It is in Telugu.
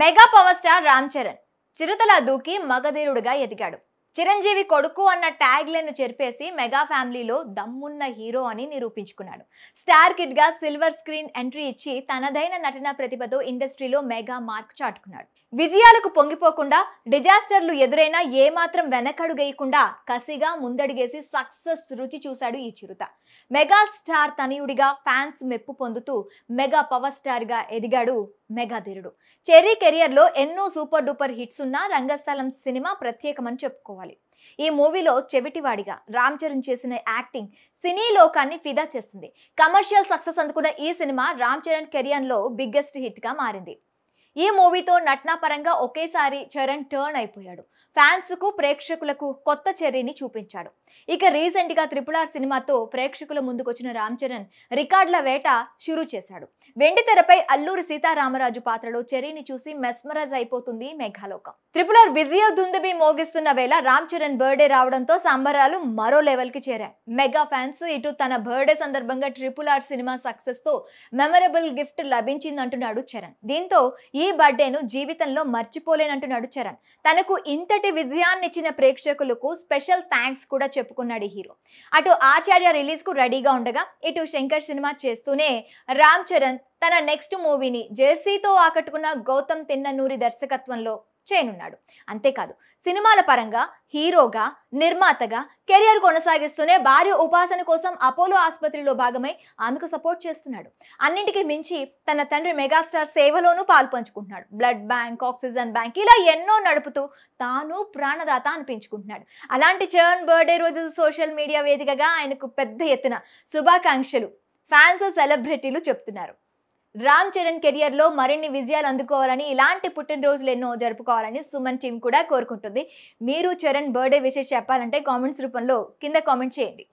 mega power star Ram Charan చిరుతలా దూకి మగధీరుడుగా ఎదిగాడు చిరంజీవి కొడుకు అన్న ట్యాగ్లైన్ను చెరిపేసి మెగా ఫ్యామిలీలో దమ్మున్న హీరో అని నిరూపించుకున్నాడు స్టార్ కిడ్గా సిల్వర్ స్క్రీన్ ఎంట్రీ ఇచ్చి తనదైన నటనా ప్రతిభతో ఇండస్ట్రీలో మెగా మార్క్ చాటుకున్నాడు విజయాలకు పొంగిపోకుండా డిజాస్టర్లు ఎదురైనా ఏమాత్రం వెనకడుగేయకుండా కసిగా ముందడిగేసి సక్సెస్ రుచి చూశాడు ఈ చిరుత మెగా స్టార్ తనయుడిగా ఫ్యాన్స్ మెప్పు పొందుతూ మెగా పవర్ స్టార్గా ఎదిగాడు మెగా మెగాధీరుడు చెర్రీ కెరియర్లో ఎన్నో సూపర్ డూపర్ హిట్స్ ఉన్న రంగస్థలం సినిమా ప్రత్యేకమని చెప్పుకోవాలి చెప్పుకోవాలి ఈ మూవీలో చెవిటివాడిగా రామ్ చరణ్ చేసిన యాక్టింగ్ సినీ లోకాన్ని ఫిదా చేస్తుంది కమర్షియల్ సక్సెస్ అందుకున్న ఈ సినిమా రామ్ చరణ్ కెరియర్లో బిగ్గెస్ట్ హిట్గా మారింది ఈ మూవీతో నటనాపరంగా ఒకేసారి చరణ్ టర్న్ అయిపోయాడు ఫ్యాన్స్కు ప్రేక్షకులకు కొత్త చర్యని చూపించాడు ఇక రీసెంట్గా త్రిపుల్ ఆర్ సినిమాతో ప్రేక్షకుల ముందుకొచ్చిన రామ్ చరణ్ రికార్డుల వేట షురూ చేశాడు వెండి తెరపై అల్లూరి సీతారామరాజు పాత్రలో చర్యని చూసి మెస్మరైజ్ అయిపోతుంది మేఘాలోకం త్రిపుల్ ఆర్ విజయ దుందుబి మోగిస్తున్న వేళ రామ్ చరణ్ బర్త్డే రావడంతో సంబరాలు మరో లెవెల్కి చేరాయి మెగా ఫ్యాన్స్ ఇటు తన బర్త్డే సందర్భంగా ట్రిపుల్ ఆర్ సినిమా సక్సెస్తో మెమరబుల్ గిఫ్ట్ లభించిందంటున్నాడు చరణ్ దీంతో ఈ ఈ బర్త్డేను జీవితంలో మర్చిపోలేనంటున్నాడు చరణ్ తనకు ఇంతటి విజయాన్ని ఇచ్చిన ప్రేక్షకులకు స్పెషల్ థ్యాంక్స్ కూడా చెప్పుకున్నాడు ఈ హీరో అటు ఆచార్య రిలీజ్కు రెడీగా ఉండగా ఇటు శంకర్ సినిమా చేస్తూనే రామ్ చరణ్ తన నెక్స్ట్ మూవీని జెర్సీతో ఆకట్టుకున్న గౌతమ్ తిన్ననూరి దర్శకత్వంలో చేయనున్నాడు అంతేకాదు సినిమాల పరంగా హీరోగా నిర్మాతగా కెరియర్ కొనసాగిస్తూనే భార్య ఉపాసన కోసం అపోలో ఆసుపత్రిలో భాగమై ఆమెకు సపోర్ట్ చేస్తున్నాడు అన్నింటికి మించి తన తండ్రి మెగాస్టార్ సేవలోనూ పాల్పంచుకుంటున్నాడు బ్లడ్ బ్యాంక్ ఆక్సిజన్ బ్యాంక్ ఇలా ఎన్నో నడుపుతూ తాను ప్రాణదాత అనిపించుకుంటున్నాడు అలాంటి చర్న్ బర్త్డే రోజు సోషల్ మీడియా వేదికగా ఆయనకు పెద్ద ఎత్తున శుభాకాంక్షలు ఫ్యాన్స్ సెలబ్రిటీలు చెప్తున్నారు రామ్ చరణ్ కెరియర్లో మరిన్ని విజయాలు అందుకోవాలని ఇలాంటి పుట్టినరోజులు ఎన్నో జరుపుకోవాలని సుమన్ టీం కూడా కోరుకుంటుంది మీరు చరణ్ బర్త్డే విషయం చెప్పాలంటే కామెంట్స్ రూపంలో కింద కామెంట్ చేయండి